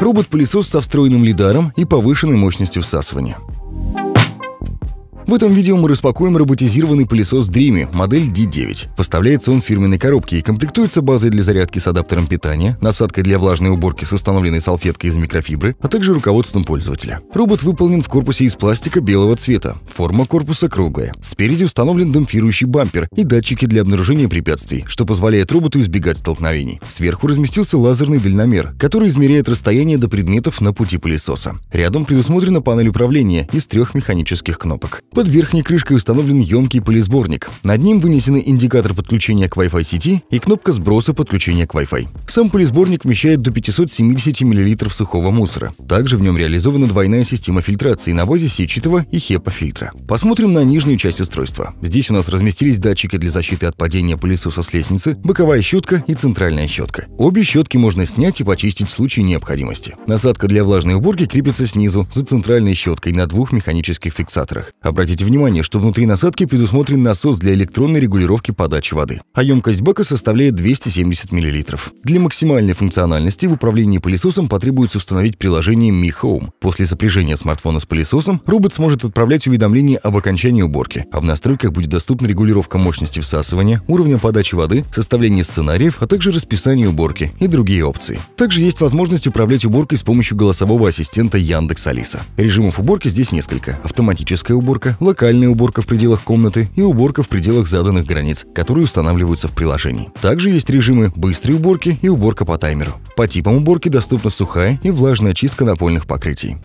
Робот-пылесос со встроенным лидаром и повышенной мощностью всасывания. В этом видео мы распакуем роботизированный пылесос Dreamy, модель D9. Поставляется он в фирменной коробке и комплектуется базой для зарядки с адаптером питания, насадкой для влажной уборки с установленной салфеткой из микрофибры, а также руководством пользователя. Робот выполнен в корпусе из пластика белого цвета, форма корпуса круглая. Спереди установлен демпфирующий бампер и датчики для обнаружения препятствий, что позволяет роботу избегать столкновений. Сверху разместился лазерный дальномер, который измеряет расстояние до предметов на пути пылесоса. Рядом предусмотрена панель управления из трех механических кнопок. Под верхней крышкой установлен емкий полисборник. Над ним вынесены индикатор подключения к Wi-Fi сети и кнопка сброса подключения к Wi-Fi. Сам полисборник вмещает до 570 мл сухого мусора. Также в нем реализована двойная система фильтрации на базе сетчатого и HEPA-фильтра. Посмотрим на нижнюю часть устройства. Здесь у нас разместились датчики для защиты от падения пылесоса с лестницы, боковая щетка и центральная щетка. Обе щетки можно снять и почистить в случае необходимости. Насадка для влажной уборки крепится снизу, за центральной щеткой на двух механических фиксаторах. Обратите внимание, что внутри насадки предусмотрен насос для электронной регулировки подачи воды, а емкость бака составляет 270 мл. Для максимальной функциональности в управлении пылесосом потребуется установить приложение Mi Home. После сопряжения смартфона с пылесосом робот сможет отправлять уведомления об окончании уборки, а в настройках будет доступна регулировка мощности всасывания, уровня подачи воды, составление сценариев, а также расписание уборки и другие опции. Также есть возможность управлять уборкой с помощью голосового ассистента Яндекс Алиса. Режимов уборки здесь несколько – автоматическая уборка, локальная уборка в пределах комнаты и уборка в пределах заданных границ, которые устанавливаются в приложении. Также есть режимы быстрой уборки и уборка по таймеру. По типам уборки доступна сухая и влажная чистка напольных покрытий.